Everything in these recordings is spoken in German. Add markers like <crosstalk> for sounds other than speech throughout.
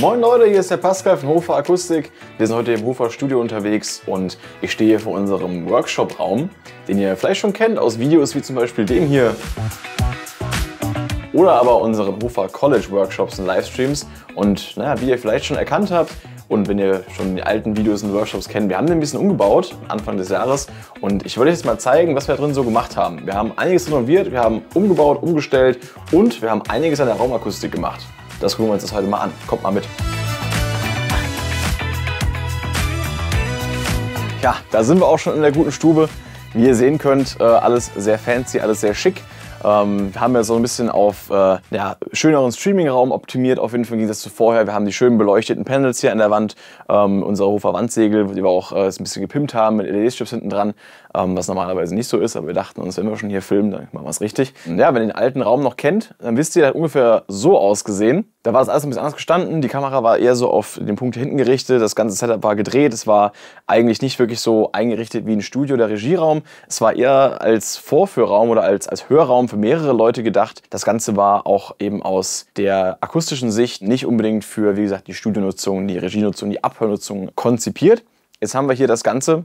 Moin Leute, hier ist der Pascal von Hofer Akustik. Wir sind heute im Hofer Studio unterwegs und ich stehe hier vor unserem Workshop-Raum, den ihr vielleicht schon kennt aus Videos wie zum Beispiel dem hier oder aber unseren Hofer College Workshops und Livestreams. Und naja, wie ihr vielleicht schon erkannt habt und wenn ihr schon die alten Videos und Workshops kennt, wir haben den ein bisschen umgebaut Anfang des Jahres und ich wollte euch jetzt mal zeigen, was wir da drin so gemacht haben. Wir haben einiges renoviert, wir haben umgebaut, umgestellt und wir haben einiges an der Raumakustik gemacht das gucken wir uns das heute mal an. Kommt mal mit. Ja, da sind wir auch schon in der guten Stube. Wie ihr sehen könnt, äh, alles sehr fancy, alles sehr schick. Ähm, haben ja so ein bisschen auf äh, ja, schöneren Streamingraum optimiert, auf jeden Fall im Gegensatz zu vorher. Wir haben die schönen beleuchteten Panels hier an der Wand, ähm, unsere Hofer Wandsegel, die wir auch äh, ein bisschen gepimpt haben mit LED-Strips hinten dran, ähm, was normalerweise nicht so ist, aber wir dachten uns, wenn wir schon hier filmen, dann machen wir es richtig. Ja, wenn ihr den alten Raum noch kennt, dann wisst ihr, der hat ungefähr so ausgesehen. Da war das alles ein bisschen anders gestanden. Die Kamera war eher so auf den Punkt hinten gerichtet. Das ganze Setup war gedreht. Es war eigentlich nicht wirklich so eingerichtet wie ein Studio oder Regieraum. Es war eher als Vorführraum oder als, als Hörraum für mehrere Leute gedacht. Das Ganze war auch eben aus der akustischen Sicht nicht unbedingt für, wie gesagt, die Studionutzung, die Regienutzung, die Abhörnutzung konzipiert. Jetzt haben wir hier das Ganze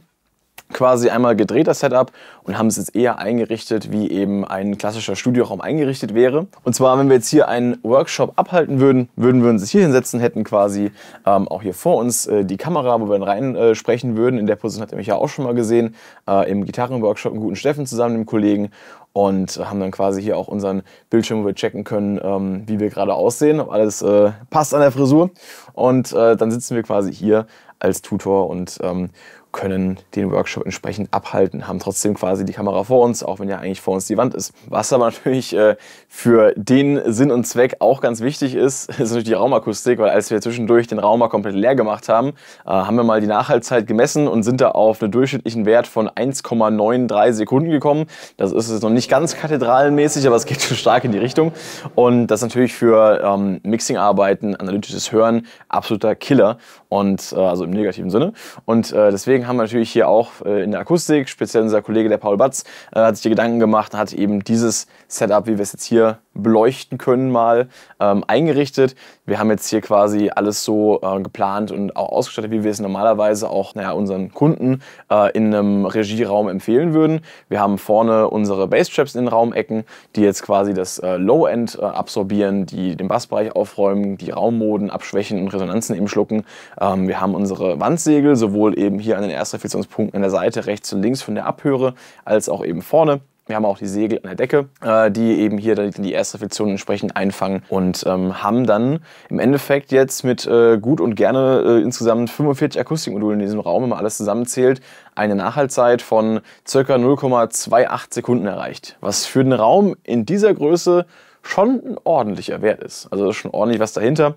quasi einmal gedreht, das Setup, und haben es jetzt eher eingerichtet, wie eben ein klassischer Studioraum eingerichtet wäre. Und zwar, wenn wir jetzt hier einen Workshop abhalten würden, würden wir uns hier hinsetzen, hätten quasi ähm, auch hier vor uns äh, die Kamera, wo wir dann rein äh, sprechen würden. In der Position hat er mich ja auch schon mal gesehen, äh, im Gitarrenworkshop mit guten Steffen zusammen, dem Kollegen und haben dann quasi hier auch unseren Bildschirm, wo wir checken können, ähm, wie wir gerade aussehen, ob alles äh, passt an der Frisur. Und äh, dann sitzen wir quasi hier als Tutor und ähm, können den Workshop entsprechend abhalten, haben trotzdem quasi die Kamera vor uns, auch wenn ja eigentlich vor uns die Wand ist. Was aber natürlich äh, für den Sinn und Zweck auch ganz wichtig ist, <laughs> ist natürlich die Raumakustik, weil als wir zwischendurch den Raum mal komplett leer gemacht haben, äh, haben wir mal die Nachhaltzeit gemessen und sind da auf einen durchschnittlichen Wert von 1,93 Sekunden gekommen. Das ist jetzt noch nicht ganz kathedralenmäßig, aber es geht schon stark in die Richtung. Und das ist natürlich für ähm, Mixing-Arbeiten, analytisches Hören absoluter Killer und äh, also im negativen Sinne. Und äh, deswegen Storytelling haben wir natürlich hier auch äh, in der Akustik. Speziell unser Kollege, der Paul Batz, äh, hat sich die Gedanken gemacht hat eben dieses Setup, wie wir es jetzt hier beleuchten können mal ähm, eingerichtet. Wir haben jetzt hier quasi alles so äh, geplant und auch ausgestattet, wie wir es normalerweise auch naja, unseren Kunden äh, in einem Regieraum empfehlen würden. Wir haben vorne unsere Bass-Traps in den Raumecken, die jetzt quasi das äh, Low-End äh, absorbieren, die den Bassbereich aufräumen, die Raummoden abschwächen und Resonanzen eben schlucken. Ähm, wir haben unsere Wandsegel, sowohl eben hier an den Erstreflexionspunkten an der Seite rechts und links von der Abhöre, als auch eben vorne. Wir haben auch die Segel an der Decke, äh, die eben hier dann die Erstreflexion entsprechend einfangen und ähm, haben dann im Endeffekt jetzt mit äh, gut und gerne äh, insgesamt 45 Akustikmodulen in diesem Raum, wenn man alles zusammenzählt, eine Nachhaltzeit von ca. 0,28 Sekunden erreicht. Was für einen Raum in dieser Größe schon ein ordentlicher Wert ist. Also ist schon ordentlich was dahinter.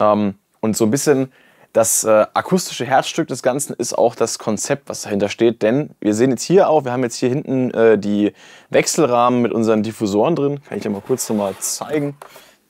Ähm, und so ein bisschen das äh, akustische Herzstück des Ganzen ist auch das Konzept, was dahinter steht. Denn wir sehen jetzt hier auch, wir haben jetzt hier hinten äh, die Wechselrahmen mit unseren Diffusoren drin. Kann ich dir mal kurz nochmal zeigen.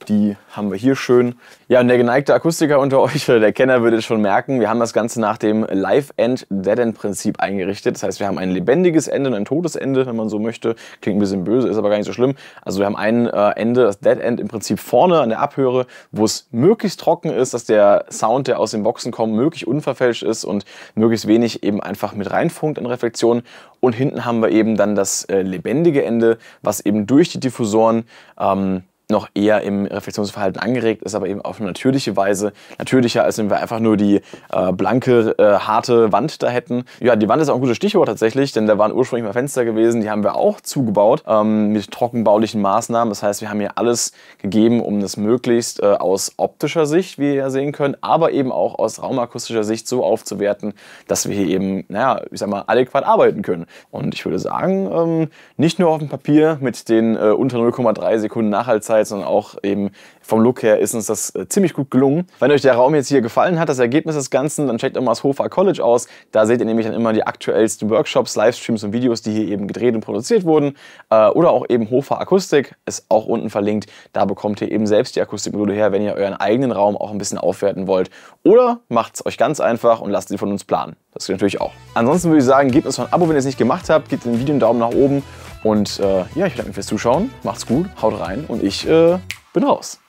Die haben wir hier schön. Ja, und der geneigte Akustiker unter euch oder der Kenner würde schon merken, wir haben das Ganze nach dem Live-End-Dead-End-Prinzip eingerichtet. Das heißt, wir haben ein lebendiges Ende und ein totes Ende, wenn man so möchte. Klingt ein bisschen böse, ist aber gar nicht so schlimm. Also wir haben ein äh, Ende, das Dead-End, im Prinzip vorne an der Abhöre, wo es möglichst trocken ist, dass der Sound, der aus den Boxen kommt, möglichst unverfälscht ist und möglichst wenig eben einfach mit reinfunkt in Reflexion. Und hinten haben wir eben dann das äh, lebendige Ende, was eben durch die Diffusoren ähm, noch eher im Reflexionsverhalten angeregt ist, aber eben auf eine natürliche Weise. Natürlicher, als wenn wir einfach nur die äh, blanke, äh, harte Wand da hätten. Ja, die Wand ist auch ein gutes Stichwort tatsächlich, denn da waren ursprünglich mal Fenster gewesen, die haben wir auch zugebaut ähm, mit trockenbaulichen Maßnahmen. Das heißt, wir haben hier alles gegeben, um das möglichst äh, aus optischer Sicht, wie ihr ja sehen könnt, aber eben auch aus raumakustischer Sicht so aufzuwerten, dass wir hier eben, naja, ich sag mal, adäquat arbeiten können. Und ich würde sagen, ähm, nicht nur auf dem Papier mit den äh, unter 0,3 Sekunden Nachhaltzeit, Gesundheit, sondern auch eben vom Look her ist uns das äh, ziemlich gut gelungen. Wenn euch der Raum jetzt hier gefallen hat, das Ergebnis des Ganzen, dann checkt immer das Hofer College aus. Da seht ihr nämlich dann immer die aktuellsten Workshops, Livestreams und Videos, die hier eben gedreht und produziert wurden. Äh, oder auch eben Hofer Akustik, ist auch unten verlinkt. Da bekommt ihr eben selbst die Akustikmodule her, wenn ihr euren eigenen Raum auch ein bisschen aufwerten wollt. Oder macht es euch ganz einfach und lasst sie von uns planen. Das geht natürlich auch. Ansonsten würde ich sagen, gebt uns noch ein Abo, wenn ihr es nicht gemacht habt, gebt dem Video einen Daumen nach oben und äh, ja, ich bedanke mich fürs Zuschauen. Macht's gut, haut rein und ich äh, bin raus.